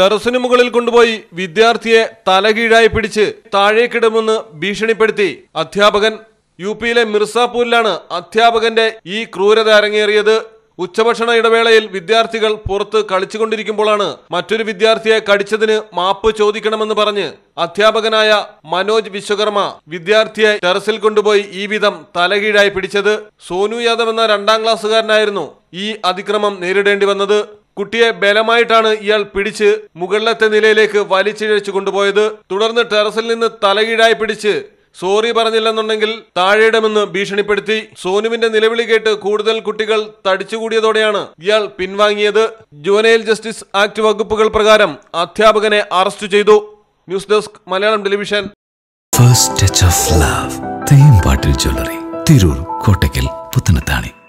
ടെറസിനു മുകളിൽ കൊണ്ടുപോയി വിദ്യാർത്ഥിയെ തലകീഴായി പിടിച്ച് താഴേക്കിടുമെന്ന് ഭീഷണിപ്പെടുത്തി അധ്യാപകൻ യു പിയിലെ മിർസാപൂരിലാണ് അധ്യാപകന്റെ ഈ ക്രൂരത അരങ്ങേറിയത് ഉച്ചഭക്ഷണ ഇടവേളയിൽ വിദ്യാർത്ഥികൾ പുറത്ത് കളിച്ചുകൊണ്ടിരിക്കുമ്പോഴാണ് മറ്റൊരു വിദ്യാർത്ഥിയെ കടിച്ചതിന് മാപ്പ് ചോദിക്കണമെന്ന് പറഞ്ഞ് അധ്യാപകനായ മനോജ് വിശ്വകർമ്മ വിദ്യാർത്ഥിയെ ടെറസിൽ കൊണ്ടുപോയി ഈ വിധം തലകീഴായി പിടിച്ചത് സോനു യാദവ് എന്ന രണ്ടാം ക്ലാസ്സുകാരനായിരുന്നു ഈ അതിക്രമം നേരിടേണ്ടി വന്നത് കുട്ടിയെ ബലമായിട്ടാണ് ഇയാൾ പിടിച്ച് മുകളിലത്തെ നിലയിലേക്ക് വലിച്ചിഴച്ചു കൊണ്ടുപോയത് തുടർന്ന് ടെറസിൽ നിന്ന് തലകീഴായി പിടിച്ച് സോറി പറഞ്ഞില്ലെന്നുണ്ടെങ്കിൽ താഴെയിടമെന്ന് ഭീഷണിപ്പെടുത്തി സോനുവിന്റെ നിലവിളി കേട്ട് കൂടുതൽ കുട്ടികൾ തടിച്ചുകൂടിയതോടെയാണ് ഇയാൾ പിൻവാങ്ങിയത് ജുവനൈൽ ജസ്റ്റിസ് ആക്ട് വകുപ്പുകൾ പ്രകാരം അധ്യാപകനെ അറസ്റ്റ് ചെയ്തു news desk Malayalam television first touch of love തേൻ പാട്ടിൽ ജ്വല്ലറി തിരൂർ കോട്ടയ്ക്കൽ പുത്തനത്ത്